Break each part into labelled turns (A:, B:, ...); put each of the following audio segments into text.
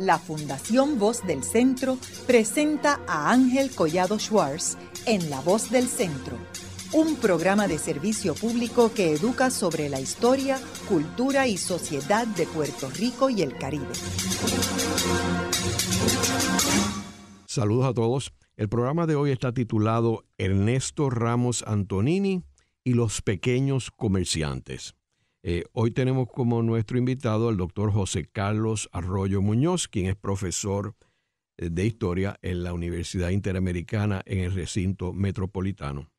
A: la Fundación Voz del Centro presenta a Ángel Collado Schwartz en La Voz del Centro, un programa de servicio público que educa sobre la historia, cultura y sociedad de Puerto Rico y el Caribe.
B: Saludos a todos. El programa de hoy está titulado Ernesto Ramos Antonini y los pequeños comerciantes. Eh, hoy tenemos como nuestro invitado al doctor José Carlos Arroyo Muñoz, quien es profesor eh, de historia en la Universidad Interamericana en el recinto metropolitano.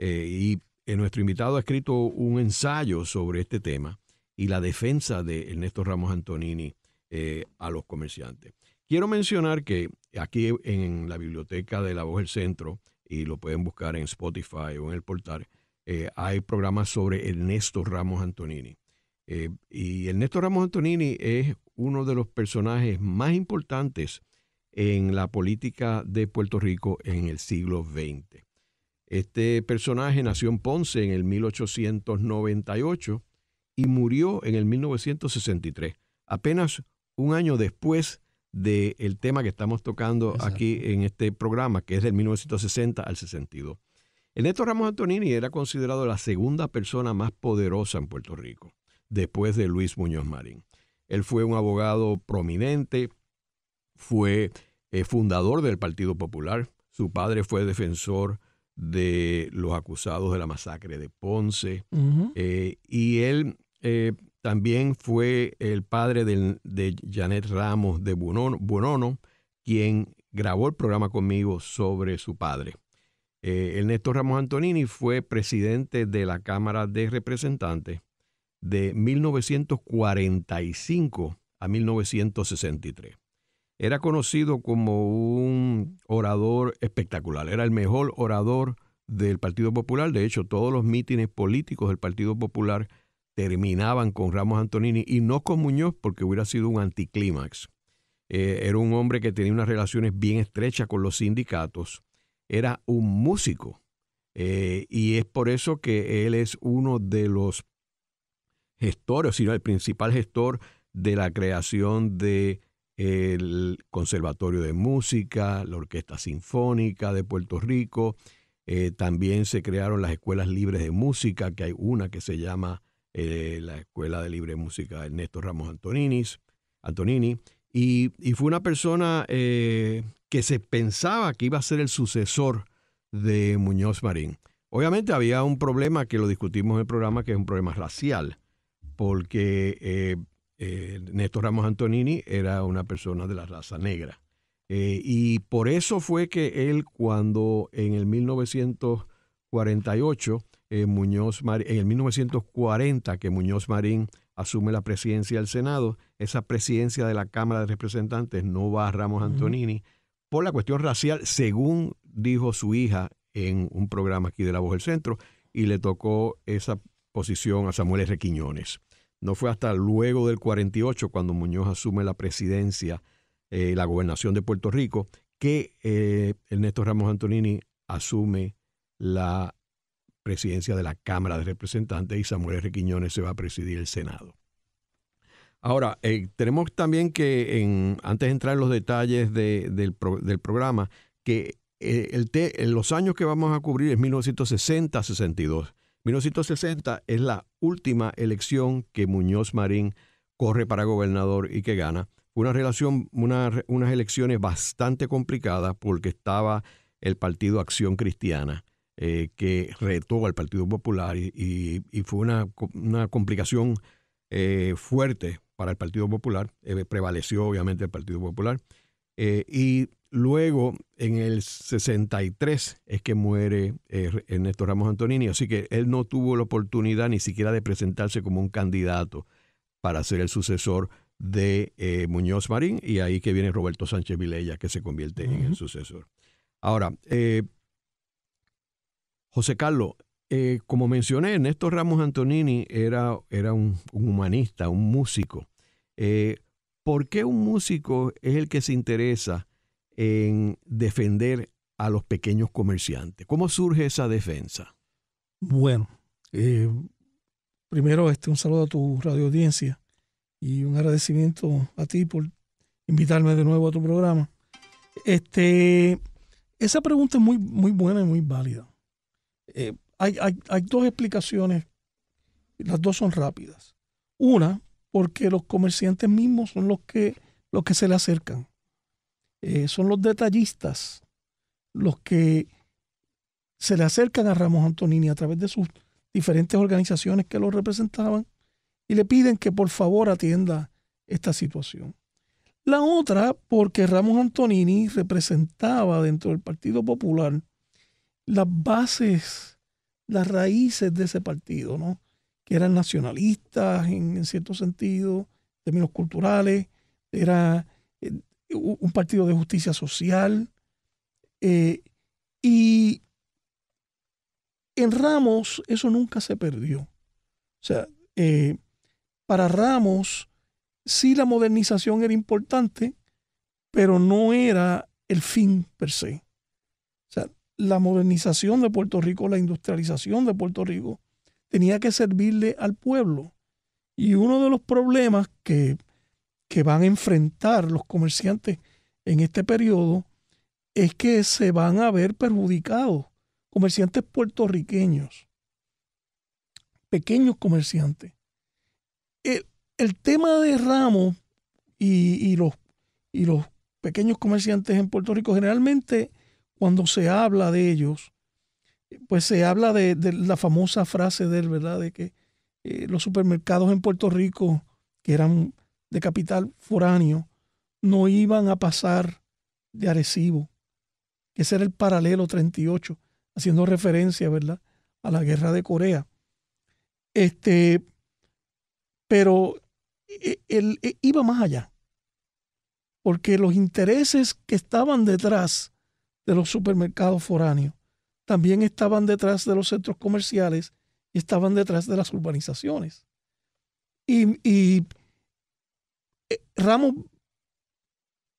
B: Eh, y eh, nuestro invitado ha escrito un ensayo sobre este tema y la defensa de Ernesto Ramos Antonini eh, a los comerciantes. Quiero mencionar que aquí en la biblioteca de La Voz del Centro, y lo pueden buscar en Spotify o en el portal, hay programas sobre Ernesto Ramos Antonini. y Ernesto Ramos Antonini es uno de los personajes más importantes en la política de Puerto Rico en el siglo XX. Este personaje nació en Ponce en el 1898 y murió en el 1963, apenas un año después del tema que estamos tocando aquí en este programa, que es del 1960 al 62. Ernesto Ramos Antonini era considerado la segunda persona más poderosa en Puerto Rico, después de Luis Muñoz Marín. Él fue un abogado prominente, fue eh, fundador del Partido Popular, su padre fue defensor de los acusados de la masacre de Ponce. Eh, y él eh, también fue el padre de, Janet Ramos de Buonono, quien grabó el programa conmigo sobre su padre. Ernesto eh, Ramos Antonini fue presidente de la Cámara de Representantes de 1945 a 1963. Era conocido como un orador espectacular, era el mejor orador del Partido Popular. De hecho, todos los mítines políticos del Partido Popular terminaban con Ramos Antonini y no con Muñoz porque hubiera sido un anticlímax. Eh, era un hombre que tenía unas relaciones bien estrechas con los sindicatos. Era un músico. Eh, y es por eso que él es uno de los gestores, sino el principal gestor de la creación de el Conservatorio de Música, la Orquesta Sinfónica de Puerto Rico. Eh, también se crearon las escuelas libres de música, que hay una que se llama eh, la Escuela de Libre de Música Ernesto Ramos Antoninis, Antonini. Y, fue una persona eh, que se pensaba que iba a ser el sucesor de Muñoz Marín. Obviamente había un problema que lo discutimos en el programa, que es un problema racial, porque eh, Néstor Ramos Antonini era una persona de la raza negra. Eh, y por eso fue que él cuando en el 1948, eh, Muñoz en el 1940 que Muñoz Marín asume la presidencia del Senado, esa presidencia de la Cámara de Representantes no va a Ramos Antonini por la cuestión racial, según dijo su hija en un programa aquí de La Voz del Centro, y le tocó esa posición a Samuel Requiñones. No fue hasta luego del 48, cuando Muñoz asume la presidencia, eh, la gobernación de Puerto Rico, que eh, Ernesto Ramos Antonini asume la presidencia de la Cámara de Representantes y Samuel R. se va a presidir el Senado. Ahora, eh, tenemos también que, en, antes de entrar en los detalles del, programa, que el los años que vamos a cubrir es 1960-62. 1960 es la última elección que Muñoz Marín corre para gobernador y que gana. Fue una relación, unas elecciones bastante complicadas porque estaba el partido Acción Cristiana. Eh, que retó al Partido Popular y, fue una, complicación eh, fuerte para el Partido Popular. Eh, prevaleció obviamente el Partido Popular. y Luego, en el 63 es que muere eh, Ernesto Ramos Antonini, así que él no tuvo la oportunidad ni siquiera de presentarse como un candidato para ser el sucesor de eh, Muñoz Marín, y ahí que viene Roberto Sánchez Vilella, que se convierte en el sucesor. Ahora, eh, José Carlos, como mencioné, Ernesto Ramos Antonini era, era un, un, humanista, un músico. ¿Por qué un músico es el que se interesa? en defender a los pequeños comerciantes. ¿Cómo surge esa defensa?
C: Bueno, eh, primero este, un saludo a tu radio audiencia y un agradecimiento a ti por invitarme de nuevo a tu programa. Este, esa pregunta es muy, muy buena y muy válida. Eh, hay, dos explicaciones, las dos son rápidas. Una, porque los comerciantes mismos son los que, los que se le acercan eh, son los detallistas los que se le acercan a Ramos Antonini a través de sus diferentes organizaciones que lo representaban y le piden que por favor atienda esta situación. La otra, porque Ramos Antonini representaba dentro del Partido Popular las bases, las raíces de ese partido, ¿no? que eran nacionalistas en, en cierto sentido, en términos culturales, era un partido de justicia social. Eh, y en Ramos eso nunca se perdió. O sea, eh, para Ramos sí la modernización era importante, pero no era el fin per se. O sea, la modernización de Puerto Rico, la industrialización de Puerto Rico, tenía que servirle al pueblo. Y uno de los problemas que que van a enfrentar los comerciantes en este periodo es que se van a ver perjudicados comerciantes puertorriqueños, pequeños comerciantes. Eh, el, tema de ramos y, los, y los pequeños comerciantes en Puerto Rico, generalmente cuando se habla de ellos, pues se habla de, la famosa frase de él, ¿verdad? De que eh, los supermercados en Puerto Rico, que eran de capital foráneo no iban a pasar de Arecibo. Ese era el paralelo 38, haciendo referencia, ¿verdad?, a la guerra de Corea. Este, pero él e, e, iba más allá, porque los intereses que estaban detrás de los supermercados foráneos también estaban detrás de los centros comerciales y estaban detrás de las urbanizaciones. Y, y eh, Ramos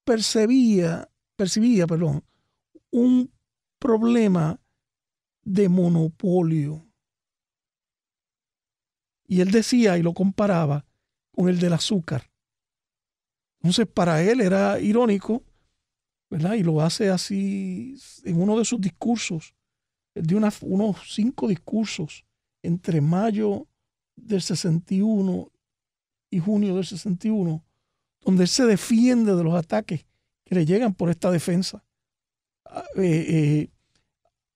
C: percibía, percibía perdón, un problema de monopolio. Y él decía y lo comparaba con el del azúcar. Entonces para él era irónico, ¿verdad? Y lo hace así en uno de sus discursos, de unos cinco discursos entre mayo del 61 y junio del 61, donde él se defiende de los ataques que le llegan por esta defensa. Ah, eh, eh,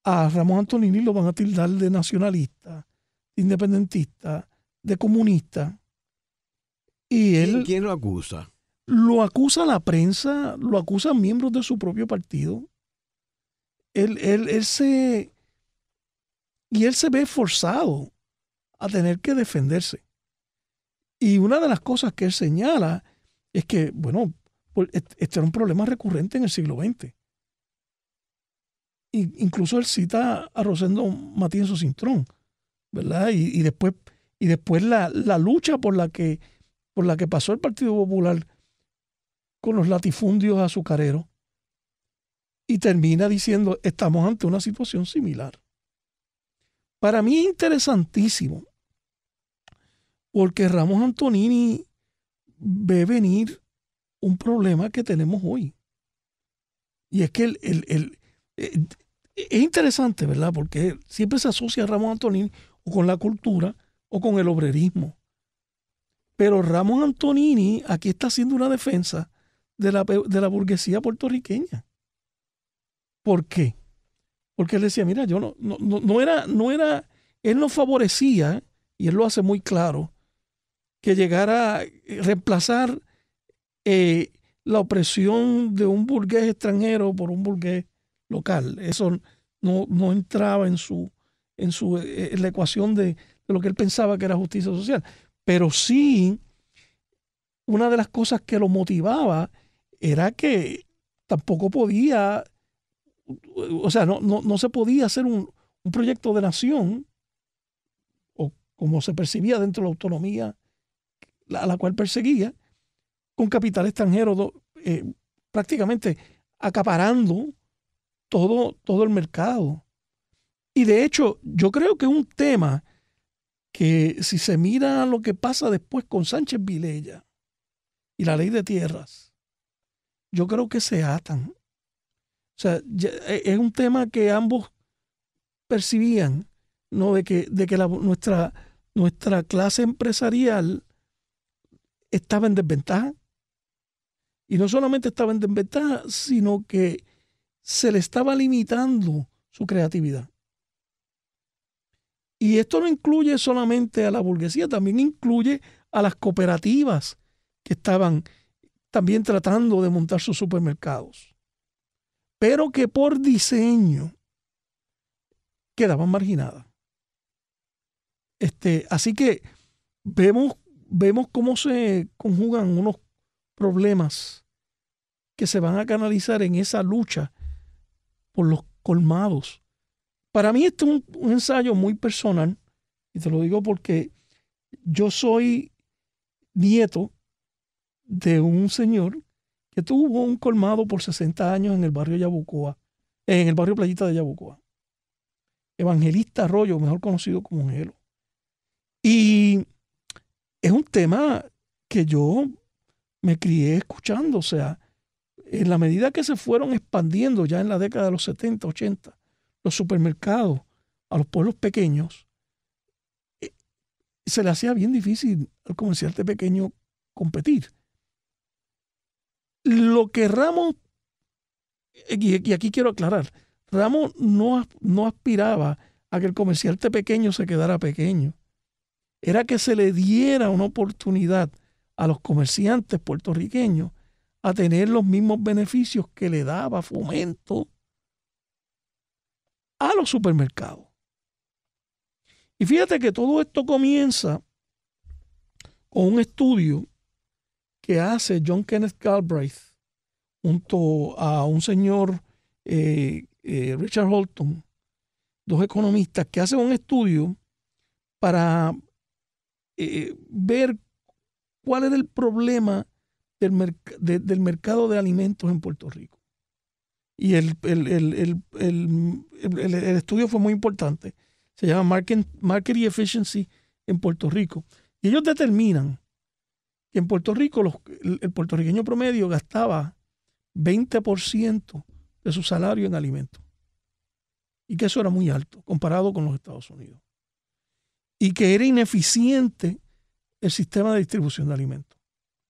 C: a Ramón Antonini lo van a tildar de nacionalista, de independentista, de comunista. Y él,
B: ¿Quién, lo acusa?
C: Lo acusa la prensa, lo acusan miembros de su propio partido. Él, él, él se. Y él se ve forzado a tener que defenderse. Y una de las cosas que él señala es que, bueno, e-, este era un problema recurrente en el siglo XX. Incluso él cita a Rosendo Matías Ocintrón, ¿verdad? Y, después, y después la, lucha por la, que, por la que pasó el Partido Popular con los latifundios azucareros. Y termina diciendo, estamos ante una situación similar. Para mí es interesantísimo, porque Ramos Antonini ve venir un problema que tenemos hoy. Y es que el, eh, es interesante, ¿verdad? Porque siempre se asocia a Ramón Antonini o con la cultura o con el obrerismo. Pero Ramón Antonini aquí está haciendo una defensa de la, burguesía puertorriqueña. ¿Por qué? Porque él decía, mira, yo no, no, no, era, no era, él no favorecía, y él lo hace muy claro, que llegara a reemplazar eh, la opresión de un burgués extranjero por un burgués local. Eso no, entraba en su, en eh, la ecuación de, lo que él pensaba que era justicia social. Pero sí, una de las cosas que lo motivaba era que tampoco podía, o sea, no, se podía hacer un, un proyecto de nación, o como se percibía dentro de la autonomía a la cual perseguía, con capital extranjero eh, prácticamente acaparando todo, todo el mercado. Y de hecho, yo creo que un tema que si se mira lo que pasa después con Sánchez Vilella y la ley de tierras, yo creo que se atan. O sea, e, es un tema que ambos percibían, ¿no? De que, de que nuestra, nuestra clase empresarial estaba en desventaja. Y no solamente estaba en desventaja, sino que se le estaba limitando su creatividad. Y esto no incluye solamente a la burguesía, también incluye a las cooperativas que estaban también tratando de montar sus supermercados, pero que por diseño quedaban marginadas. Este, así que vemos vemos cómo se conjugan unos problemas que se van a canalizar en esa lucha por los colmados. Para mí este es un, ensayo muy personal, y te lo digo porque yo soy nieto de un señor que tuvo un colmado por 60 años en el barrio Yabucoa, eh, en el barrio Playita de Yabucoa. Evangelista Arroyo, mejor conocido como Angelo. Y es un tema que yo me crié escuchando, o sea, en la medida que se fueron expandiendo ya en la década de los 70, 80, los supermercados a los pueblos pequeños, eh, se le hacía bien difícil al comerciante pequeño competir. Lo que Ramos, y aquí quiero aclarar, Ramos no, no aspiraba a que el comerciante pequeño se quedara pequeño era que se le diera una oportunidad a los comerciantes puertorriqueños a tener los mismos beneficios que le daba fomento a los supermercados. Y fíjate que todo esto comienza con un estudio que hace John Kenneth Galbraith junto a un señor eh, eh, Richard Holton, dos economistas, que hacen un estudio para eh, ver cuál era el problema del, mercado de alimentos en Puerto Rico. Y el, estudio fue muy importante. Se llama Market, Efficiency en Puerto Rico. Y ellos determinan que en Puerto Rico el, puertorriqueño promedio gastaba 20% de su salario en alimentos. Y que eso era muy alto comparado con los Estados Unidos y que era ineficiente el sistema de distribución de alimentos.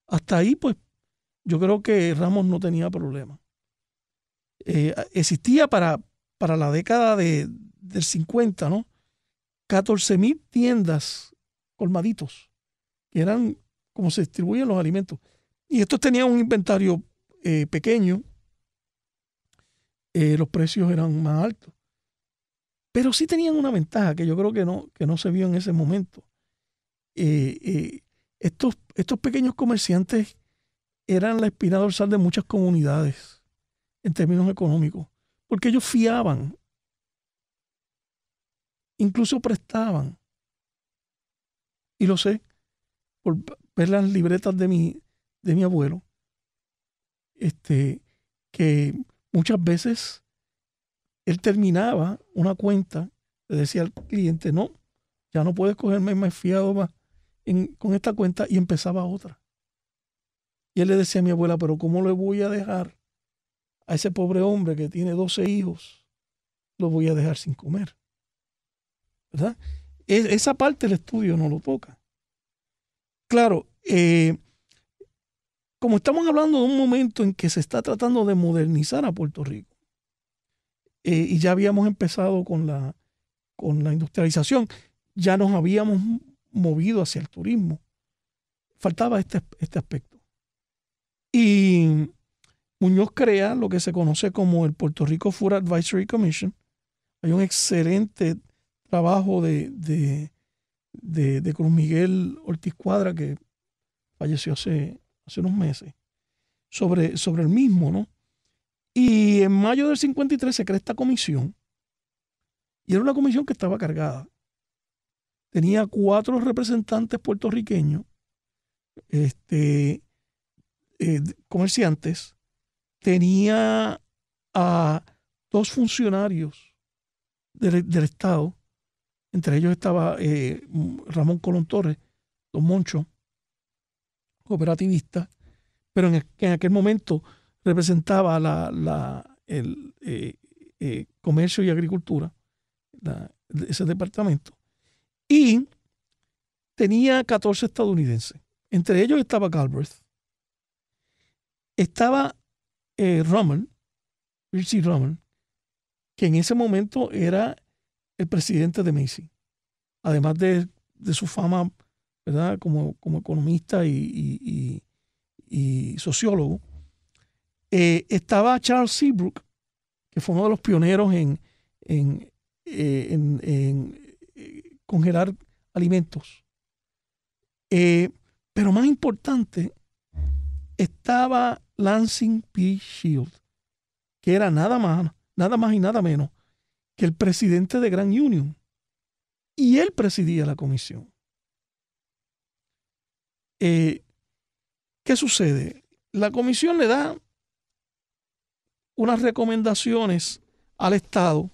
C: Hasta ahí, pues, yo creo que Ramos no tenía problema. Eh, existía para, la década de, del 50, ¿no? 14.000 tiendas colmaditos, que eran como se distribuyen los alimentos. Y estos tenían un inventario eh, pequeño, eh, los precios eran más altos. Pero sí tenían una ventaja que yo creo que no, que no se vio en ese momento. Eh, eh, estos, estos pequeños comerciantes eran la espina dorsal de muchas comunidades en términos económicos, porque ellos fiaban, incluso prestaban. Y lo sé, por ver las libretas de mi, de mi abuelo, este, que muchas veces él terminaba una cuenta, le decía al cliente, no, ya no puedes cogerme más fiado con esta cuenta y empezaba otra. Y él le decía a mi abuela, pero ¿cómo le voy a dejar a ese pobre hombre que tiene 12 hijos? Lo voy a dejar sin comer. ¿Verdad? E, esa parte del estudio no lo toca. Claro, eh, como estamos hablando de un momento en que se está tratando de modernizar a Puerto Rico, eh, y ya habíamos empezado con la, con la industrialización, ya nos habíamos movido hacia el turismo. Faltaba este, este, aspecto. Y Muñoz crea lo que se conoce como el Puerto Rico Food Advisory Commission. Hay un excelente trabajo de, Cruz Miguel Ortiz Cuadra, que falleció hace, hace unos meses, sobre, sobre el mismo, ¿no? Y en mayo del 53 se crea esta comisión. Y era una comisión que estaba cargada. Tenía cuatro representantes puertorriqueños, este, eh, comerciantes. Tenía a dos funcionarios del, Estado. Entre ellos estaba eh, Ramón Colón Torres, Don Moncho, cooperativista. Pero en, en aquel momento representaba la, el eh, eh, comercio y agricultura, de ese departamento, y tenía 14 estadounidenses. Entre ellos estaba Galbraith, estaba eh, Roman, Richie que en ese momento era el presidente de Macy, además de, su fama ¿verdad? Como, economista y sociólogo eh, estaba Charles Seabrook, que fue uno de los pioneros en, eh, eh, congelar alimentos. pero más importante, estaba Lansing P. Shield, que era nada más, nada más y nada menos que el presidente de Grand Union. Y él presidía la comisión. ¿Qué sucede? La comisión le da unas recomendaciones al Estado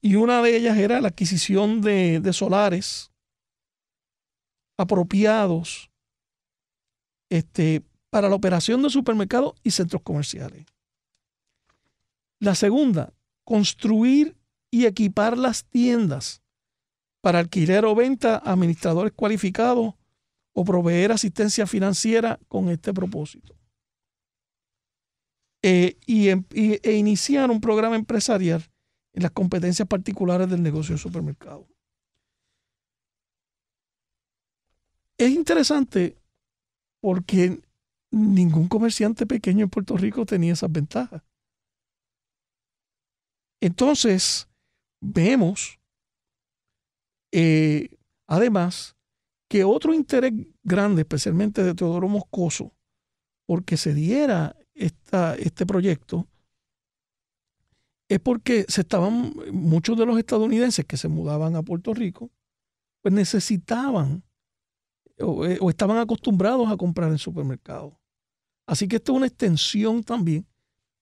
C: y una de ellas era la adquisición de, solares apropiados este, para la operación de supermercados y centros comerciales. La segunda, construir y equipar las tiendas para alquiler o venta a administradores cualificados o proveer asistencia financiera con este propósito. Eh, em, y, e iniciar un programa empresarial en las competencias particulares del negocio de supermercado. Es interesante porque ningún comerciante pequeño en Puerto Rico tenía esas ventajas. Entonces, vemos, eh, además, que otro interés grande, especialmente de Teodoro Moscoso, porque se diera esta, este proyecto es porque se estaban, muchos de los estadounidenses que se mudaban a Puerto Rico, pues necesitaban eh, o, estaban acostumbrados a comprar en supermercados. Así que esto es una extensión también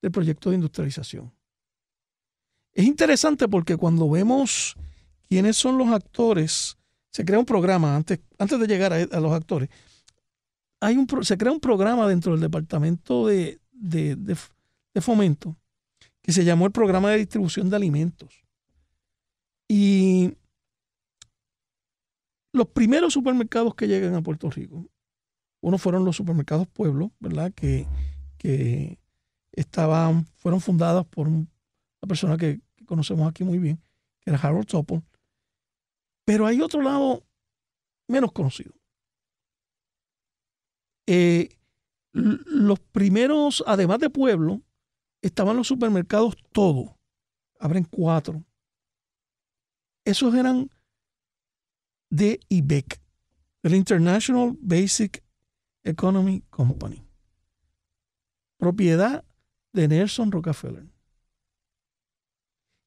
C: del proyecto de industrialización. Es interesante porque cuando vemos quiénes son los actores, se crea un programa antes, antes de llegar a, a los actores. Hay un, se crea un programa dentro del Departamento de, de, fomento que se llamó el Programa de Distribución de Alimentos. Y los primeros supermercados que llegan a Puerto Rico, uno fueron los supermercados Pueblo, ¿verdad? Que, estaban, fueron fundados por una persona que, conocemos aquí muy bien, que era Harold Topol. Pero hay otro lado menos conocido. Eh, los primeros, además de Pueblo, estaban los supermercados todos. Abren cuatro. Esos eran de IBEC, el International Basic Economy Company, propiedad de Nelson Rockefeller.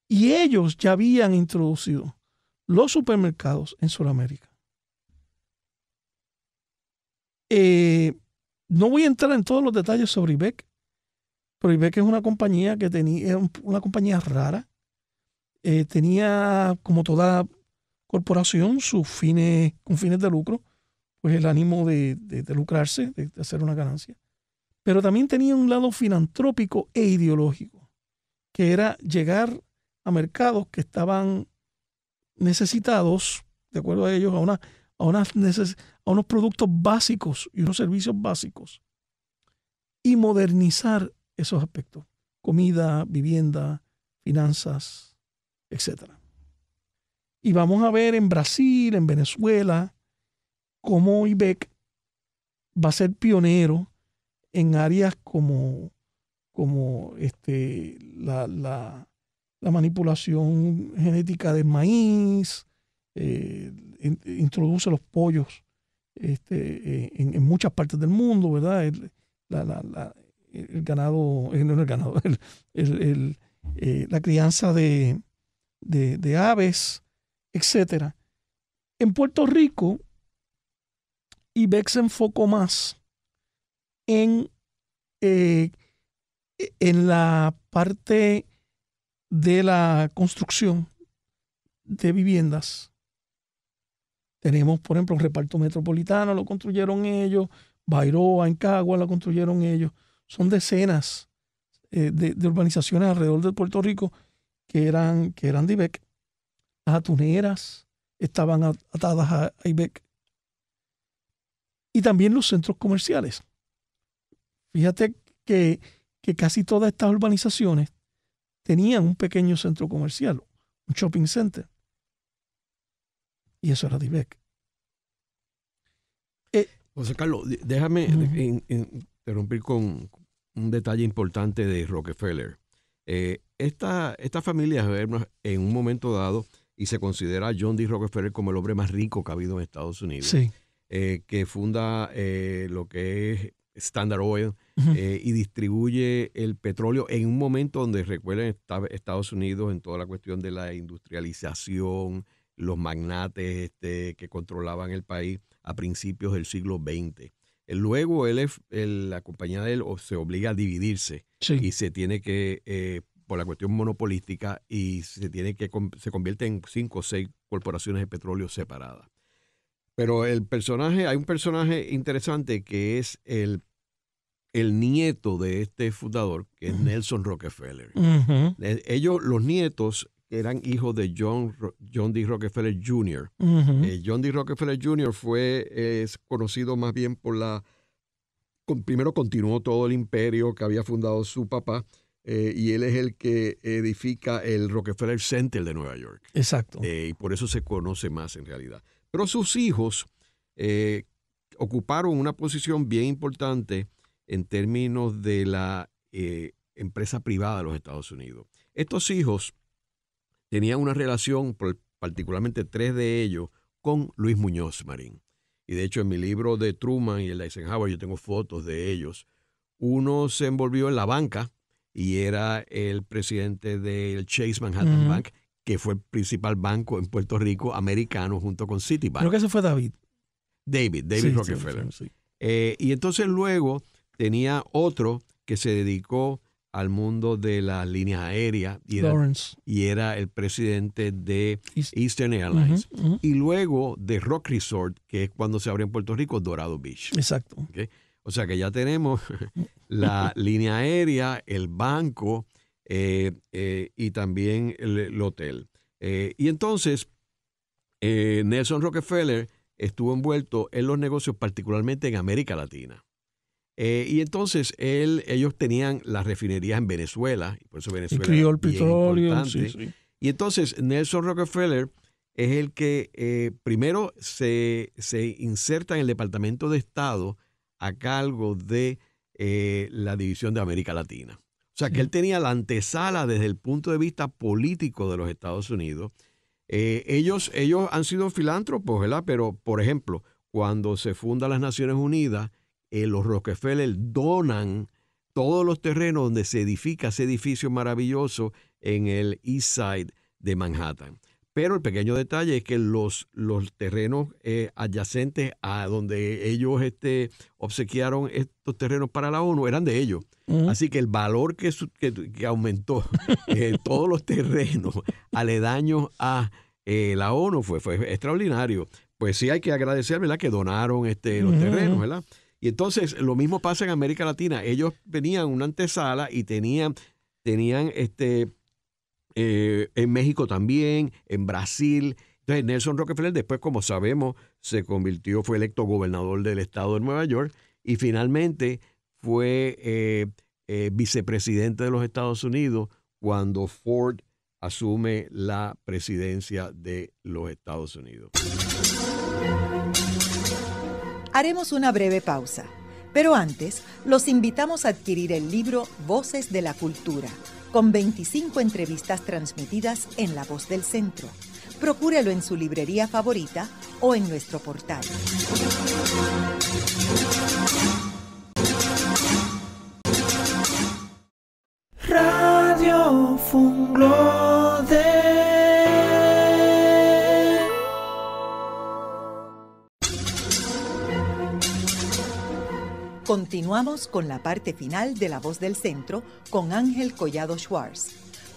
C: Y ellos ya habían introducido los supermercados en Sudamérica. Eh, no voy a entrar en todos los detalles sobre IBEC, pero IBEC es una compañía que tenía, una compañía rara. Eh, tenía, como toda corporación, sus fines, con fines de lucro, pues el ánimo de, de, lucrarse, de hacer una ganancia. Pero también tenía un lado filantrópico e ideológico, que era llegar a mercados que estaban necesitados, de acuerdo a ellos, a una a, unos productos básicos y unos servicios básicos y modernizar esos aspectos, comida, vivienda, finanzas, etc. Y vamos a ver en Brasil, en Venezuela, cómo IBEC va a ser pionero en áreas como, como este, la, la manipulación genética del maíz, eh, introduce los pollos este, eh, en, muchas partes del mundo, ¿verdad? El, la, ganado, eh, no el ganado, la crianza de, aves, etcétera. En Puerto Rico, IBEX se enfocó más en, en la parte de la construcción de viviendas tenemos, por ejemplo, un reparto metropolitano, lo construyeron ellos, Bairoa, Encagua, lo construyeron ellos. Son decenas eh, de, urbanizaciones alrededor de Puerto Rico que eran, que eran de IBEC. Las atuneras estaban atadas a, IBEC. Y también los centros comerciales. Fíjate que, que casi todas estas urbanizaciones tenían un pequeño centro comercial, un shopping center y eso era Dibek.
B: Eh, José Carlos, déjame interrumpir con un detalle importante de Rockefeller. Eh, esta, esta familia en un momento dado y se considera John D. Rockefeller como el hombre más rico que ha habido en Estados Unidos. Eh, que funda lo que es Standard Oil y distribuye el petróleo en un momento donde recuerden Estados Unidos en toda la cuestión de la industrialización, los magnates este, que controlaban el país a principios del siglo XX. Eh, luego él, la compañía de él se obliga a dividirse y se tiene que, eh, por la cuestión monopolística, y se tiene que se convierte en cinco o seis corporaciones de petróleo separadas. Pero el personaje, hay un personaje interesante que es el, el nieto de este fundador, que es Nelson Rockefeller. Eh, ellos, los nietos, eran hijos de John, John D. Rockefeller Jr. Eh, John D. Rockefeller Jr. fue conocido más bien por la... primero continuó todo el imperio que había fundado su papá eh, y él es el que edifica el Rockefeller Center de Nueva York. Exacto. Eh, y por eso se conoce más en realidad. Pero sus hijos ocuparon una posición bien importante en términos de la empresa privada de los Estados Unidos. Estos hijos Tenía una relación, particularmente tres de ellos, con Luis Muñoz Marín. Y de hecho en mi libro de Truman y el Eisenhower yo tengo fotos de ellos. Uno se envolvió en la banca y era el presidente del Chase Manhattan Bank, que fue el principal banco en Puerto Rico americano junto con Citibank. Creo que ese fue David. David, David Rockefeller. Eh, y entonces luego tenía otro que se dedicó al mundo de la línea aérea y era, el presidente de Eastern Airlines. Y luego de Rock Resort, que es cuando se abre en Puerto Rico, Dorado Beach. Exacto. O sea que ya tenemos la línea aérea, el banco eh, eh, y también el, hotel. Eh, y entonces, Nelson Rockefeller estuvo envuelto en los negocios, particularmente en América Latina. Eh, y entonces él, ellos tenían las refinerías en Venezuela, y por eso Venezuela. Y crió el petróleo. Y entonces Nelson Rockefeller es el que eh, primero se, inserta en el Departamento de Estado a cargo de eh, la División de América Latina. O sea que él tenía la antesala desde el punto de vista político de los Estados Unidos. ellos, ellos han sido filántropos, ¿verdad? Pero, por ejemplo, cuando se funda las Naciones Unidas, eh, los Rockefeller donan todos los terrenos donde se edifica ese edificio maravilloso en el East Side de Manhattan. Pero el pequeño detalle es que los, los terrenos eh, adyacentes a donde ellos este, obsequiaron estos terrenos para la ONU eran de ellos. Así que el valor que, aumentó eh, todos los terrenos aledaños a la ONU fue, extraordinario. Pues sí hay que agradecer ¿verdad? que donaron este, los terrenos, ¿verdad? Y entonces lo mismo pasa en América Latina. Ellos tenían una antesala y tenían, tenían este, eh, en México también, en Brasil. Entonces Nelson Rockefeller después, como sabemos, se convirtió, fue electo gobernador del estado de Nueva York y finalmente fue eh, eh, vicepresidente de los Estados Unidos cuando Ford asume la presidencia de los Estados Unidos
A: haremos una breve pausa. Pero antes, los invitamos a adquirir el libro Voces de la Cultura, con 25 entrevistas transmitidas en La Voz del Centro. Procúrelo en su librería favorita o en nuestro portal.
C: Radio
A: Continuamos con la parte final de La Voz del Centro con Ángel Collado Schwartz.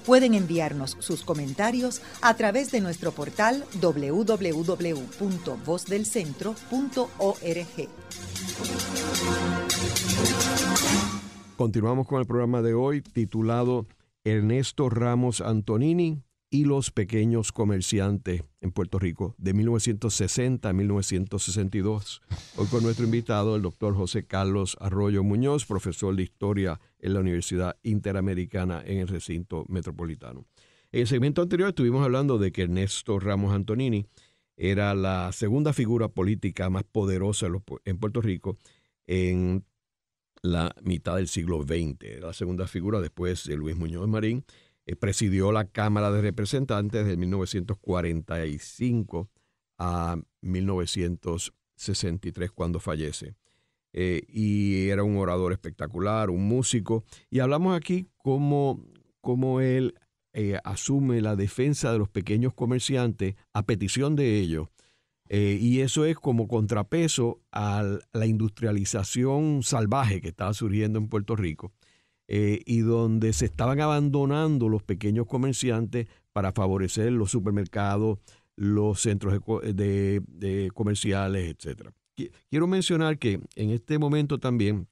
A: Pueden enviarnos sus comentarios a través de nuestro portal www.vozdelcentro.org.
B: Continuamos con el programa de hoy titulado Ernesto Ramos Antonini, y los pequeños comerciantes en Puerto Rico de 1960 a 1962. Hoy con nuestro invitado, el doctor José Carlos Arroyo Muñoz, profesor de historia en la Universidad Interamericana en el recinto metropolitano. En el segmento anterior estuvimos hablando de que Ernesto Ramos Antonini era la segunda figura política más poderosa en Puerto Rico en la mitad del siglo XX, la segunda figura después de Luis Muñoz Marín eh, presidió la Cámara de Representantes de 1945 a 1963 cuando fallece. Eh, y era un orador espectacular, un músico. Y hablamos aquí cómo, él eh, asume la defensa de los pequeños comerciantes a petición de ellos. y eso es como contrapeso a la industrialización salvaje que estaba surgiendo en Puerto Rico. Eh, y donde se estaban abandonando los pequeños comerciantes para favorecer los supermercados, los centros de, eh, comerciales, etc. Quiero mencionar que en este momento también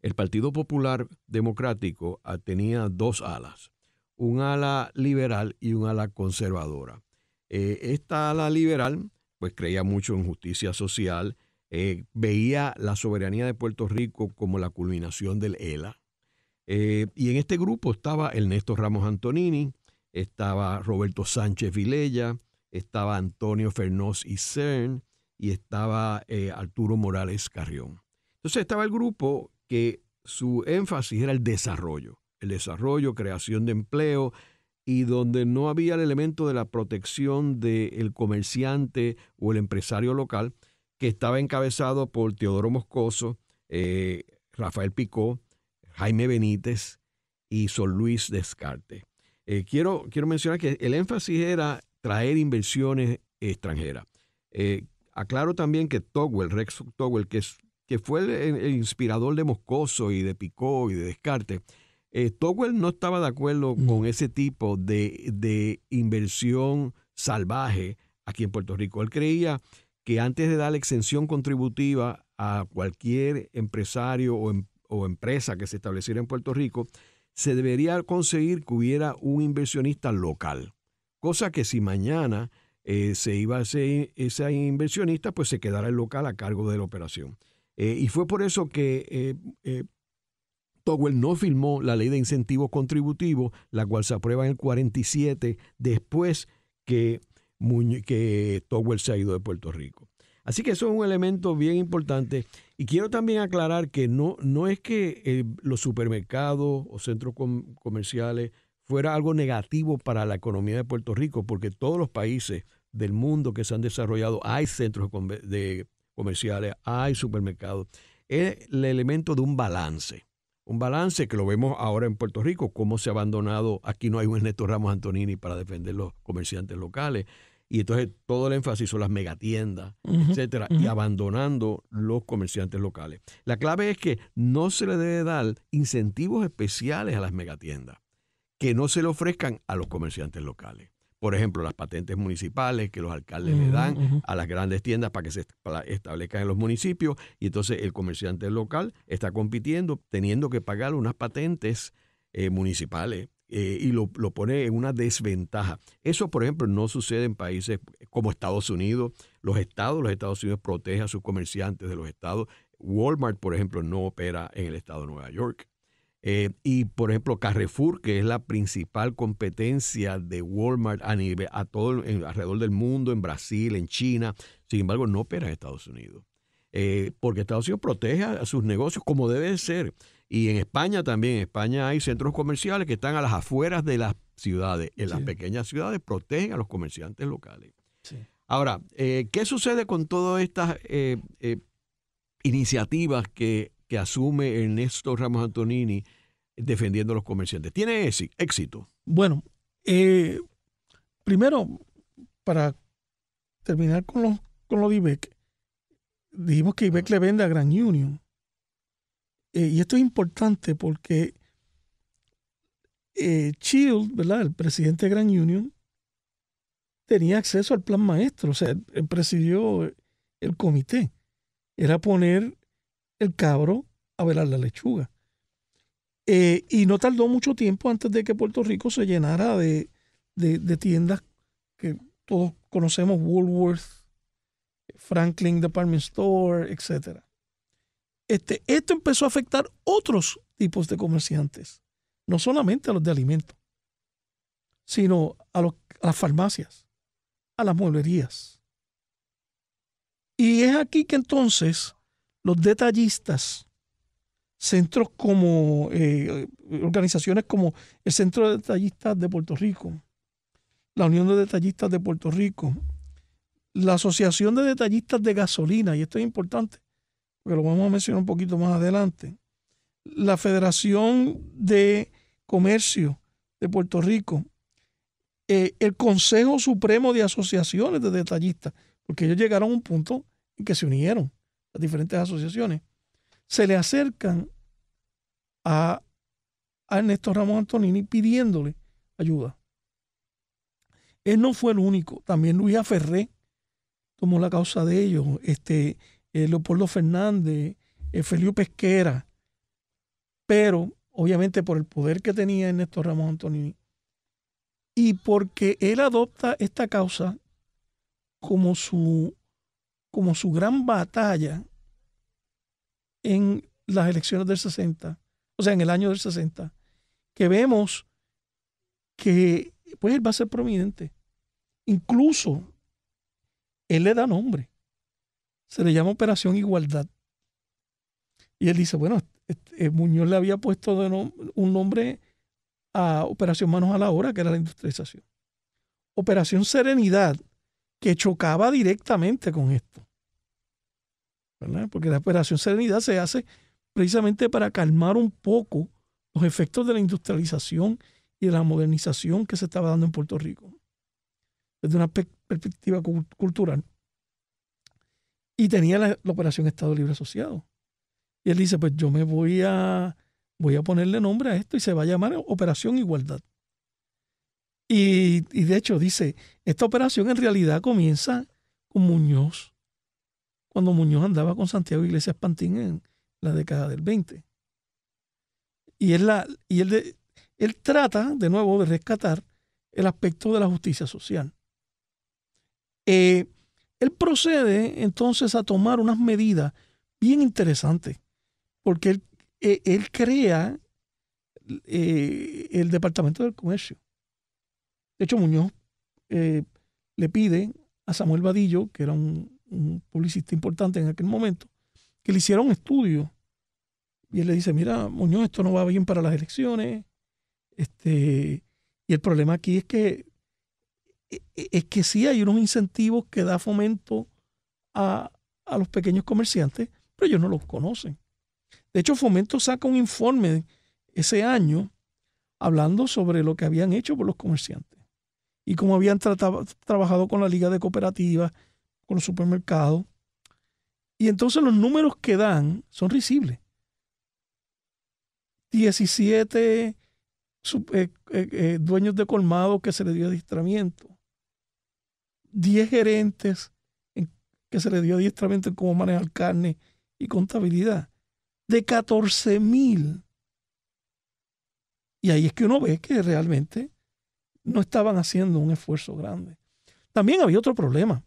B: el Partido Popular Democrático tenía dos alas, un ala liberal y un ala conservadora. Eh, esta ala liberal pues creía mucho en justicia social, veía la soberanía de Puerto Rico como la culminación del ELA, eh, y en este grupo estaba Ernesto Ramos Antonini, estaba Roberto Sánchez Vilella, estaba Antonio Fernós y Cern y estaba eh, Arturo Morales Carrión. Entonces estaba el grupo que su énfasis era el desarrollo, el desarrollo, creación de empleo y donde no había el elemento de la protección del comerciante o el empresario local, que estaba encabezado por Teodoro Moscoso, eh, Rafael Picó, Jaime Benítez y Sol Luis Descarte. Eh, quiero, quiero mencionar que el énfasis era traer inversiones extranjeras. Eh, aclaro también que Togwell, Rex Togwell, que, es, que fue el, inspirador de Moscoso y de Picó y de Descarte, eh, Togwell no estaba de acuerdo mm. con ese tipo de, inversión salvaje aquí en Puerto Rico. Él creía que antes de dar la exención contributiva a cualquier empresario o, empresa, o empresa que se estableciera en Puerto Rico, se debería conseguir que hubiera un inversionista local. Cosa que si mañana eh, se iba a ese inversionista, pues se quedara el local a cargo de la operación. Eh, y fue por eso que eh, eh no firmó la ley de incentivos contributivos, la cual se aprueba en el 47, después que, Togwell que se ha ido de Puerto Rico. Así que eso es un elemento bien importante. Y quiero también aclarar que no, no es que eh, los supermercados o centros comerciales fuera algo negativo para la economía de Puerto Rico, porque todos los países del mundo que se han desarrollado hay centros comerciales, hay supermercados. Es el elemento de un balance. Un balance que lo vemos ahora en Puerto Rico, cómo se ha abandonado, aquí no hay un Neto Ramos Antonini para defender los comerciantes locales, y entonces todo el énfasis son las megatiendas, etcétera, y abandonando los comerciantes locales. La clave es que no se le debe dar incentivos especiales a las megatiendas, que no se le ofrezcan a los comerciantes locales. Por ejemplo, las patentes municipales que los alcaldes le dan a las grandes tiendas para que se establezcan en los municipios, y entonces el comerciante local está compitiendo, teniendo que pagar unas patentes eh, municipales eh, y lo, pone en una desventaja. Eso, por ejemplo, no sucede en países como Estados Unidos. Los estados, los Estados Unidos protege a sus comerciantes de los estados. Walmart, por ejemplo, no opera en el estado de Nueva York. Eh, y, por ejemplo, Carrefour, que es la principal competencia de Walmart a, nivel, a todo, en, alrededor del mundo, en Brasil, en China, sin embargo, no opera en Estados Unidos. Eh, porque Estados Unidos protege a sus negocios como debe ser. Y en España también, en España hay centros comerciales que están a las afueras de las ciudades. En las pequeñas ciudades protegen a los comerciantes locales. Ahora, eh, ¿qué sucede con todas estas eh, eh, iniciativas que, que, asume Ernesto Ramos Antonini defendiendo a los comerciantes? ¿Tiene éxito?
C: Bueno, primero, para terminar con, los, con lo de IBEC, dijimos que IBEC ah. le vende a Grand Union. Eh, y esto es importante porque eh, Child, ¿verdad? el presidente de Grand Union, tenía acceso al plan maestro, o sea, presidió el comité. Era poner el cabro a velar la lechuga. Eh, y no tardó mucho tiempo antes de que Puerto Rico se llenara de, de tiendas que todos conocemos, Woolworth, Franklin Department Store, etcétera. Este, esto empezó a afectar otros tipos de comerciantes, no solamente a los de alimentos, sino a, las farmacias, a las mueblerías. Y es aquí que entonces los detallistas, centros como, eh, organizaciones como el Centro de Detallistas de Puerto Rico, la Unión de Detallistas de Puerto Rico, la Asociación de Detallistas de Gasolina, y esto es importante, porque lo vamos a mencionar un poquito más adelante, la Federación de Comercio de Puerto Rico, eh, el Consejo Supremo de Asociaciones de Detallistas, porque ellos llegaron a un punto en que se unieron las diferentes asociaciones, se le acercan a, a Ernesto Ramos Antonini pidiéndole ayuda. Él no fue el único, también Luis Aferré tomó la causa de ellos, este, eh, Leopoldo Fernández, eh, Felipe Pesquera, pero obviamente por el poder que tenía Ernesto Ramón Antonini y porque él adopta esta causa como su, como su gran batalla en las elecciones del 60, o sea, en el año del 60, que vemos que pues él va a ser prominente. Incluso él le da nombre se le llama Operación Igualdad. Y él dice, bueno, este, eh, Muñoz le había puesto un nombre a Operación Manos a la Hora, que era la industrialización. Operación Serenidad, que chocaba directamente con esto. Porque la Operación Serenidad se hace precisamente para calmar un poco los efectos de la industrialización y de la modernización que se estaba dando en Puerto Rico, desde una perspectiva cultural y tenía la, operación Estado Libre Asociado. Y él dice, pues yo me voy a, voy a ponerle nombre a esto y se va a llamar Operación Igualdad. Y, de hecho dice, esta operación en realidad comienza con Muñoz, cuando Muñoz andaba con Santiago Iglesias Pantín en la década del 20. Y, él, la, y de, él trata de nuevo de rescatar el aspecto de la justicia social. Eh, él procede entonces a tomar unas medidas bien interesantes, porque él, e, crea eh, el Departamento del Comercio. De hecho, Muñoz eh, le pide a Samuel Vadillo, que era un, un, publicista importante en aquel momento, que le hiciera un estudio. Y él le dice, mira, Muñoz, esto no va bien para las elecciones. Este, y el problema aquí es que e, e, es que sí hay unos incentivos que da fomento a, los pequeños comerciantes, pero ellos no los conocen. De hecho, Fomento saca un informe ese año hablando sobre lo que habían hecho por los comerciantes y cómo habían trabajado con la Liga de Cooperativas, con los supermercados. Y entonces los números que dan son risibles. 17 eh, eh, eh, dueños de colmado que se les dio adiestramiento. 10 gerentes que se le dio adiestramiento en cómo manejar carne y contabilidad. De 14 mil. Y ahí es que uno ve que realmente no estaban haciendo un esfuerzo grande. También había otro problema,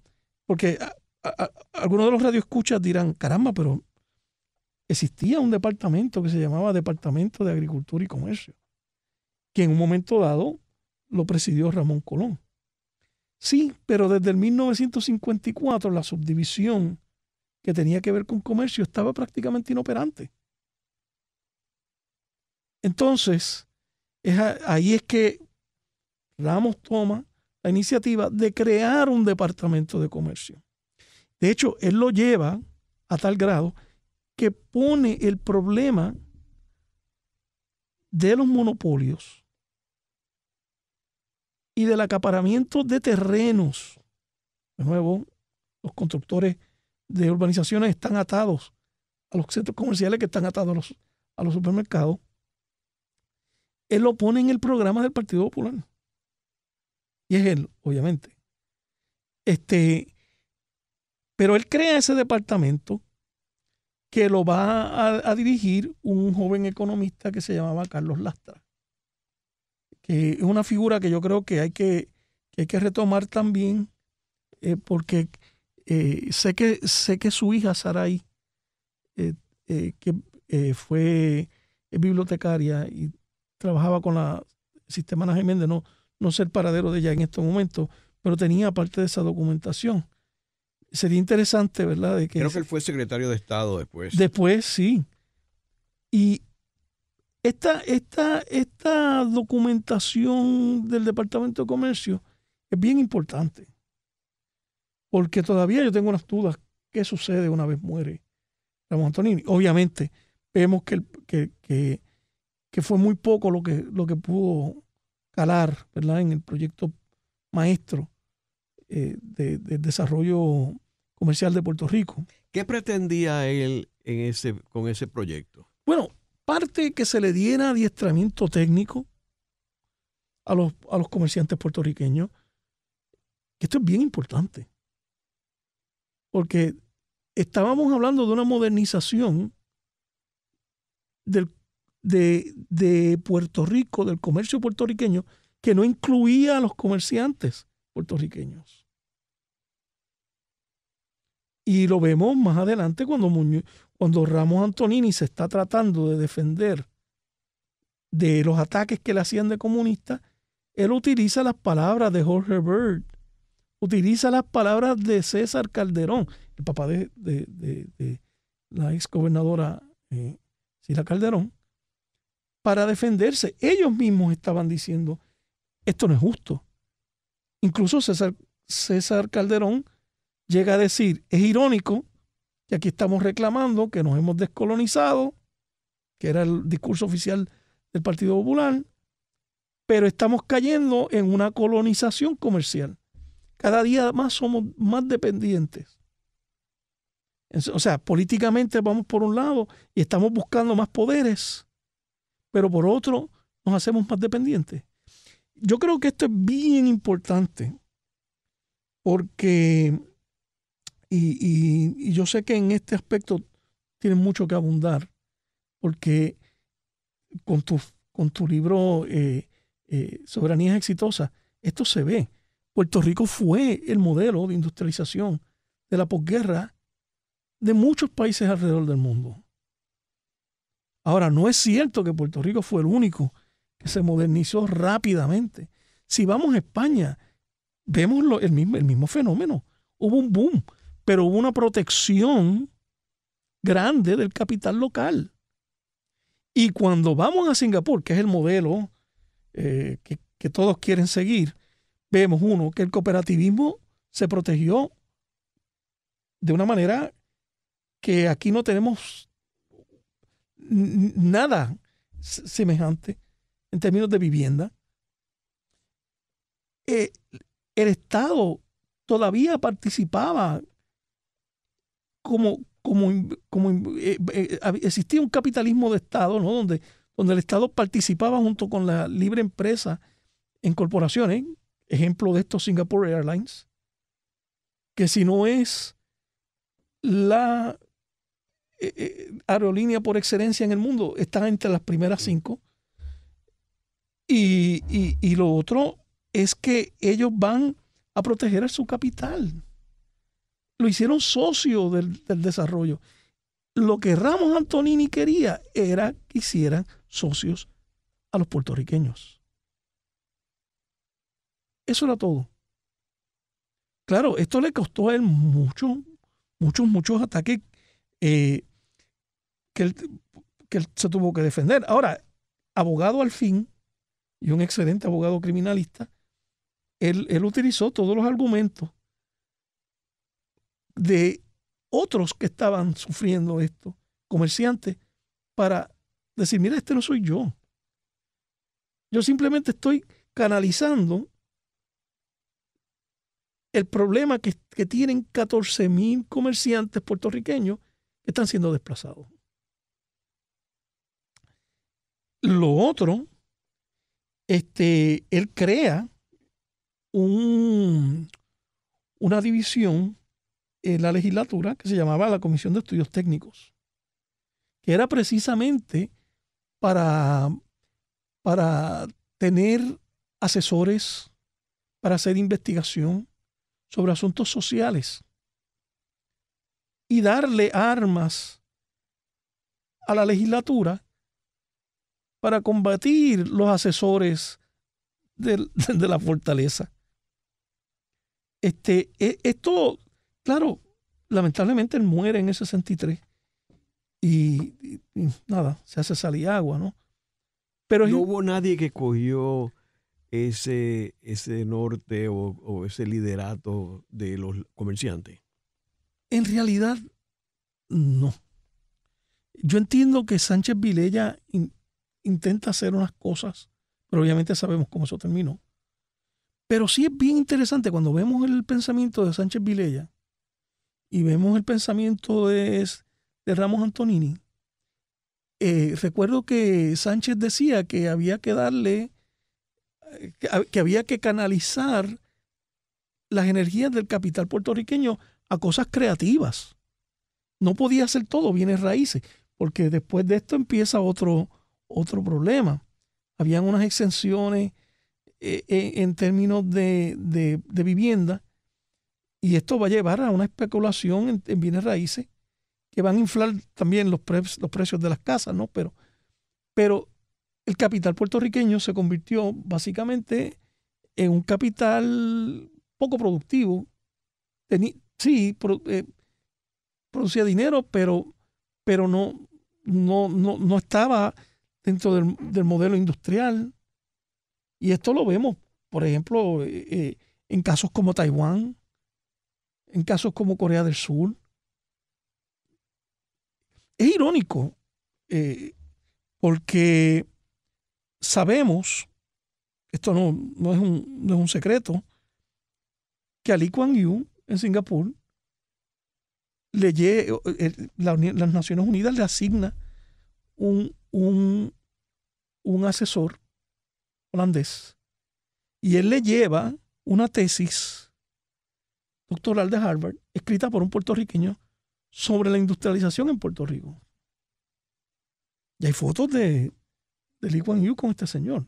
C: porque algunos de los radioescuchas dirán, caramba, pero existía un departamento que se llamaba Departamento de Agricultura y Comercio, que en un momento dado lo presidió Ramón Colón. Sí, pero desde el 1954 la subdivisión que tenía que ver con comercio estaba prácticamente inoperante. Entonces, es ahí es que Ramos toma la iniciativa de crear un departamento de comercio. De hecho, él lo lleva a tal grado que pone el problema de los monopolios y del acaparamiento de terrenos. De nuevo, los constructores de urbanizaciones están atados a los centros comerciales que están atados a los, supermercados. Él lo pone en el programa del Partido Popular. Y es él, obviamente. Este, pero él crea ese departamento que lo va a, a dirigir un joven economista que se llamaba Carlos Lastra que es una figura que yo creo que hay que, retomar también, eh, porque eh, sé, que, sé que su hija Saray, eh, que fue bibliotecaria y trabajaba con la Sistema de Jiménez, no, no sé el paradero de ella en estos momentos, pero tenía parte de esa documentación. Sería interesante, ¿verdad? De que, Creo que él
B: fue secretario de Estado después. Después,
C: sí. Y, esta, esta documentación del Departamento de Comercio es bien importante, porque todavía yo tengo unas dudas, ¿qué sucede una vez muere Ramón Antonini? Obviamente, vemos que, fue muy poco lo que, lo que pudo calar ¿verdad? en el proyecto maestro eh, de, desarrollo comercial de Puerto Rico.
B: ¿Qué pretendía él en ese, con ese proyecto?
C: Bueno, parte que se le diera adiestramiento técnico a los, comerciantes puertorriqueños, que esto es bien importante, porque estábamos hablando de una modernización de, de Puerto Rico, del comercio puertorriqueño, que no incluía a los comerciantes puertorriqueños. Y lo vemos más adelante cuando Muñoz, cuando Ramos Antonini se está tratando de defender de los ataques que le hacían de comunista, él utiliza las palabras de Jorge Bird, utiliza las palabras de César Calderón, el papá de, la ex gobernadora eh, Sila Calderón, para defenderse. Ellos mismos estaban diciendo, esto no es justo. Incluso César, César Calderón llega a decir, es irónico y aquí estamos reclamando que nos hemos descolonizado, que era el discurso oficial del Partido Popular, pero estamos cayendo en una colonización comercial. Cada día más somos más dependientes. O sea, políticamente vamos por un lado y estamos buscando más poderes, pero por otro nos hacemos más dependientes. Yo creo que esto es bien importante porque y, yo sé que en este aspecto tienen mucho que abundar, porque con tu, con tu libro eh, eh, Soberanías Exitosas, esto se ve. Puerto Rico fue el modelo de industrialización de la posguerra de muchos países alrededor del mundo. Ahora, no es cierto que Puerto Rico fue el único que se modernizó rápidamente. Si vamos a España, vemos el, mismo, el mismo fenómeno. Hubo un boom pero hubo una protección grande del capital local. Y cuando vamos a Singapur, que es el modelo eh, que, todos quieren seguir, vemos uno, que el cooperativismo se protegió de una manera que aquí no tenemos nada semejante en términos de vivienda. Eh, el Estado todavía participaba como, como, eh, eh, existía un capitalismo de Estado, Donde, donde el Estado participaba junto con la libre empresa en corporaciones, ejemplo de esto Singapore Airlines, que si no es la eh, aerolínea por excelencia en el mundo, está entre las primeras cinco. Y, lo otro es que ellos van a proteger su capital lo hicieron socio del, desarrollo. Lo que Ramos Antonini quería era que hicieran socios a los puertorriqueños. Eso era todo. Claro, esto le costó a él muchos, muchos, muchos ataques eh, que, él, se tuvo que defender. Ahora, abogado al fin, y un excelente abogado criminalista, él utilizó todos los argumentos de otros que estaban sufriendo esto, comerciantes, para decir, mira, este no soy yo. Yo simplemente estoy canalizando el problema que, tienen 14 mil comerciantes puertorriqueños que están siendo desplazados. Lo otro, este, él crea un, una división la legislatura que se llamaba la Comisión de Estudios Técnicos, que era precisamente para, para tener asesores, para hacer investigación sobre asuntos sociales y darle armas a la legislatura para combatir los asesores de, la fortaleza. Este, e, esto Claro, lamentablemente él muere en el 63 y, nada, se hace salir agua, ¿no?
B: Pero no hubo nadie que cogió ese, ese norte o, ese liderato de los
C: comerciantes? En realidad, no. Yo entiendo que Sánchez Vilella intenta hacer unas cosas, pero obviamente sabemos cómo eso terminó. Pero sí es bien interesante cuando vemos el pensamiento de Sánchez Vilella, y vemos el pensamiento de, de Ramos Antonini, eh, recuerdo que Sánchez decía que había que darle, que había que canalizar las energías del capital puertorriqueño a cosas creativas. No podía hacer todo bienes raíces, porque después de esto empieza otro, otro problema. Habían unas exenciones eh, eh, en términos de, de, de vivienda y esto va a llevar a una especulación en, bienes raíces que van a inflar también los, los precios de las casas, ¿no? Pero, pero el capital puertorriqueño se convirtió básicamente en un capital poco productivo. sí, eh, producía dinero, pero, pero no, no, no, estaba dentro del, modelo industrial. Y esto lo vemos, por ejemplo, eh, eh, en casos como Taiwán, en casos como Corea del Sur. Es irónico eh, porque sabemos, esto no, es un, secreto, que a Lee Kuan Yew en Singapur le, eh, las Naciones Unidas le asigna un, un asesor holandés y él le lleva una tesis doctoral de Harvard, escrita por un puertorriqueño sobre la industrialización en Puerto Rico. Y hay fotos de, de Lee Kuan con este señor.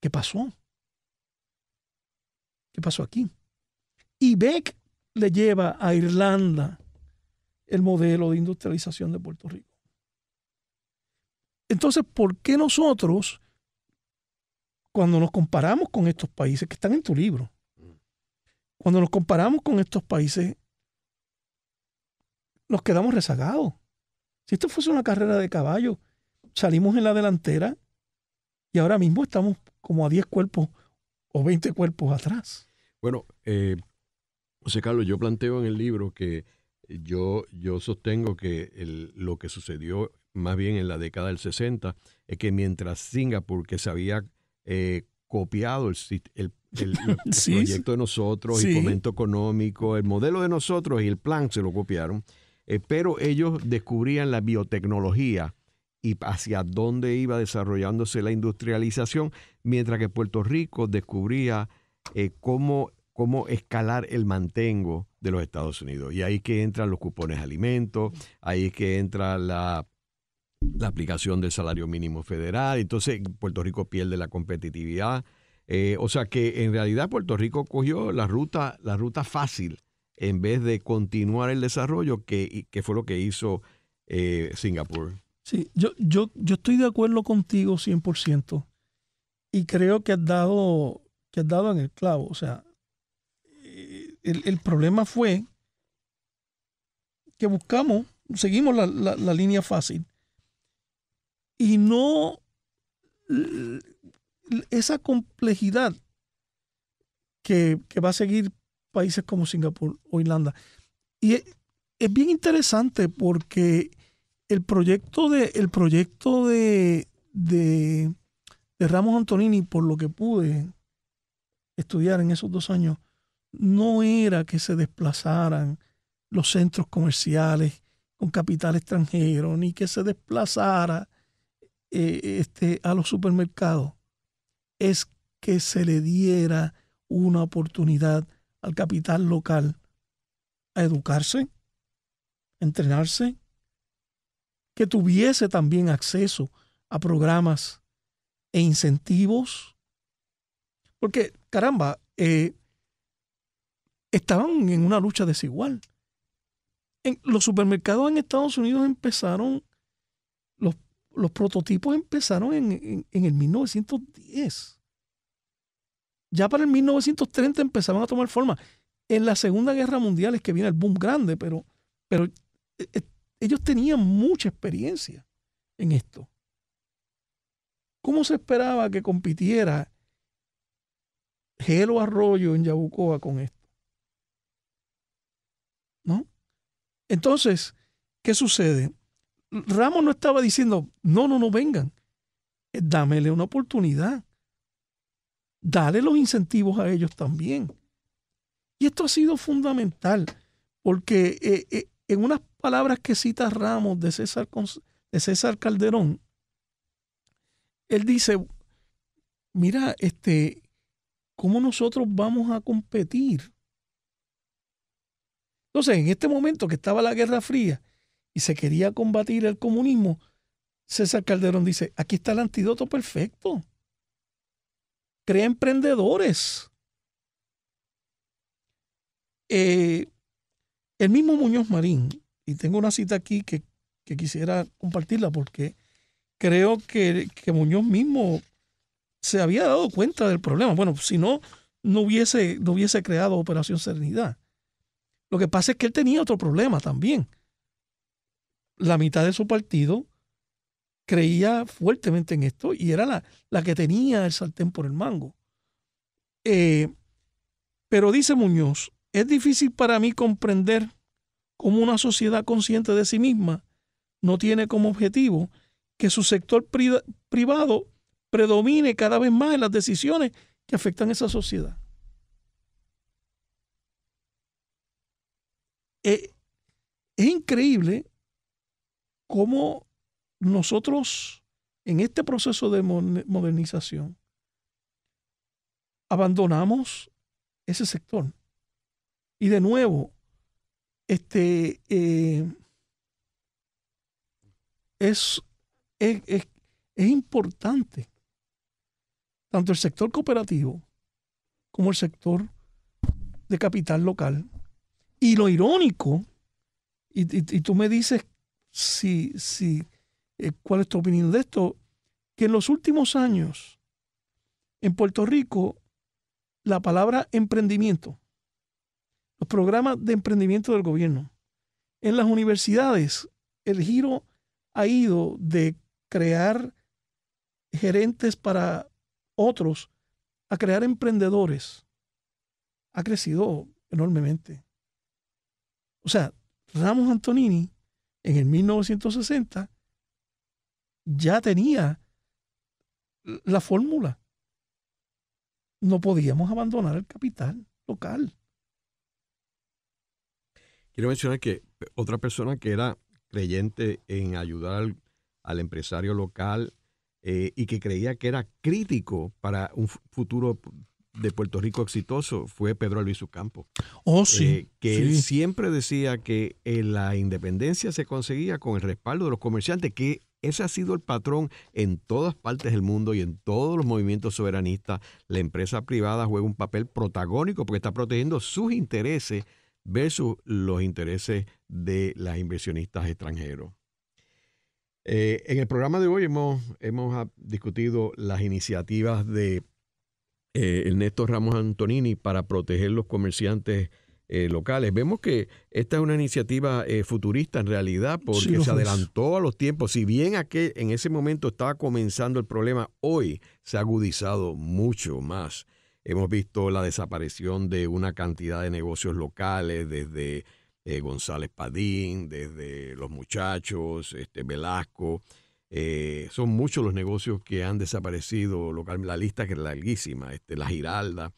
C: ¿Qué pasó? ¿Qué pasó aquí? Y Beck le lleva a Irlanda el modelo de industrialización de Puerto Rico. Entonces, ¿por qué nosotros, cuando nos comparamos con estos países que están en tu libro, cuando nos comparamos con estos países, nos quedamos rezagados. Si esto fuese una carrera de caballo, salimos en la delantera y ahora mismo estamos como a 10 cuerpos o 20 cuerpos atrás.
B: Bueno, eh, José Carlos, yo planteo en el libro que yo, yo sostengo que lo que sucedió más bien en la década del 60 es que mientras Singapur, que se había eh, copiado el, proyecto de nosotros, el momento económico, el modelo de nosotros y el plan se lo copiaron. Eh, pero ellos descubrían la biotecnología y hacia dónde iba desarrollándose la industrialización, mientras que Puerto Rico descubría eh, cómo, cómo escalar el mantengo de los Estados Unidos. Y ahí que entran los cupones de alimentos, ahí que entra la la aplicación del salario mínimo federal, entonces Puerto Rico pierde la competitividad. Eh, o sea que en realidad Puerto Rico cogió la ruta, la ruta fácil en vez de continuar el desarrollo que, fue lo que hizo eh, Singapur.
C: Sí, yo, yo, yo estoy de acuerdo contigo 100% y creo que has dado, que has dado en el clavo. O sea, eh, el, problema fue que buscamos, seguimos la, la línea fácil y no esa complejidad que, va a seguir países como Singapur o Irlanda. Y e, es, bien interesante porque el proyecto de, el proyecto de, de, de Ramos Antonini, por lo que pude estudiar en esos dos años, no era que se desplazaran los centros comerciales con capital extranjero, ni que se desplazara eh, este, a los supermercados es que se le diera una oportunidad al capital local a educarse, entrenarse, que tuviese también acceso a programas e incentivos. Porque, caramba, eh, estaban en una lucha desigual. En, los supermercados en Estados Unidos empezaron los prototipos empezaron en, en, el 1910. Ya para el 1930 empezaban a tomar forma. En la Segunda Guerra Mundial es que viene el boom grande, pero, pero eh, eh, ellos tenían mucha experiencia en esto. ¿Cómo se esperaba que compitiera Gelo Arroyo en Yabucoa con esto? ¿No? Entonces, ¿qué sucede? Ramos no estaba diciendo, no, no, no vengan. Eh, dámele una oportunidad. Dale los incentivos a ellos también. Y esto ha sido fundamental, porque eh, eh, en unas palabras que cita Ramos de César, de César Calderón, él dice, mira, este, ¿cómo nosotros vamos a competir? Entonces, en este momento que estaba la Guerra Fría, y se quería combatir el comunismo, César Calderón dice, aquí está el antídoto perfecto. Crea emprendedores. Eh, el mismo Muñoz Marín, y tengo una cita aquí que, quisiera compartirla porque creo que, que, Muñoz mismo se había dado cuenta del problema. Bueno, si no, no hubiese, no hubiese creado Operación Serenidad. Lo que pasa es que él tenía otro problema también la mitad de su partido creía fuertemente en esto y era la, que tenía el sartén por el mango. Eh, pero dice Muñoz, es difícil para mí comprender cómo una sociedad consciente de sí misma no tiene como objetivo que su sector privado predomine cada vez más en las decisiones que afectan a esa sociedad. Eh, es increíble cómo nosotros en este proceso de modernización abandonamos ese sector. Y de nuevo, este eh, es, es, importante tanto el sector cooperativo como el sector de capital local. Y lo irónico, y, y tú me dices sí sí eh, ¿cuál es tu opinión de esto? Que en los últimos años, en Puerto Rico, la palabra emprendimiento, los programas de emprendimiento del gobierno, en las universidades, el giro ha ido de crear gerentes para otros a crear emprendedores. Ha crecido enormemente. O sea, Ramos Antonini en el 1960 ya tenía la fórmula. No podíamos abandonar el capital local.
B: Quiero mencionar que eh, otra persona que era creyente en ayudar al, empresario local eh, y que creía que era crítico para un futuro de Puerto Rico exitoso fue Pedro Luis Ucampo.
C: Oh, sí. Eh,
B: que él siempre decía que eh, la independencia se conseguía con el respaldo de los comerciantes, que ese ha sido el patrón en todas partes del mundo y en todos los movimientos soberanistas. La empresa privada juega un papel protagónico porque está protegiendo sus intereses versus los intereses de las inversionistas extranjeros. Eh, en el programa de hoy hemos, hemos ah, discutido las iniciativas de eh, Ernesto Ramos Antonini para proteger los comerciantes eh, locales. Vemos que esta es una iniciativa eh, futurista en realidad porque se adelantó a los tiempos. Si bien aquí en ese momento estaba comenzando el problema, hoy se ha agudizado mucho más. Hemos visto la desaparición de una cantidad de negocios locales desde eh, González Padín, desde Los Muchachos, este, Velasco. Eh, son muchos los negocios que han desaparecido local, la lista que es larguísima, este, la Giralda.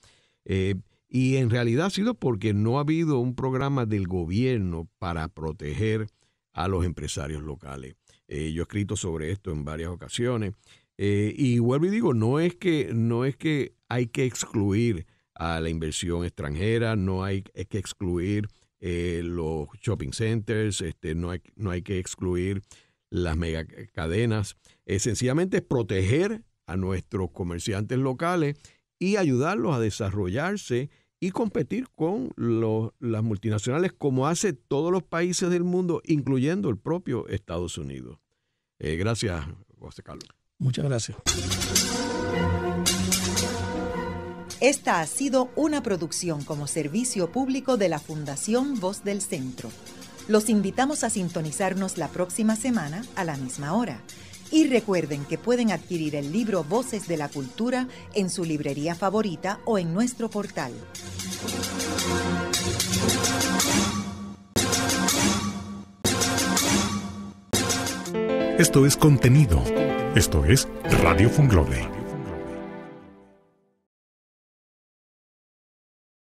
B: Eh, y en realidad ha sido porque no ha habido un programa del gobierno para proteger a los empresarios locales. Eh, yo he escrito sobre esto en varias ocasiones. y vuelvo y digo, no es que, no es que hay que excluir a la inversión extranjera, no hay, que excluir los shopping centers, este, no, no hay que excluir las megacadenas, esencialmente eh, sencillamente proteger a nuestros comerciantes locales y ayudarlos a desarrollarse y competir con las multinacionales como hace todos los países del mundo, incluyendo el propio Estados Unidos. Eh, gracias, José Carlos. Muchas gracias.
A: Esta ha sido una producción como servicio público de la Fundación Voz del Centro. Los invitamos a sintonizarnos la próxima semana a la misma hora. Y recuerden que pueden adquirir el libro Voces de la Cultura en su librería favorita o en nuestro portal. Esto es contenido. Esto es Radio Funglobe.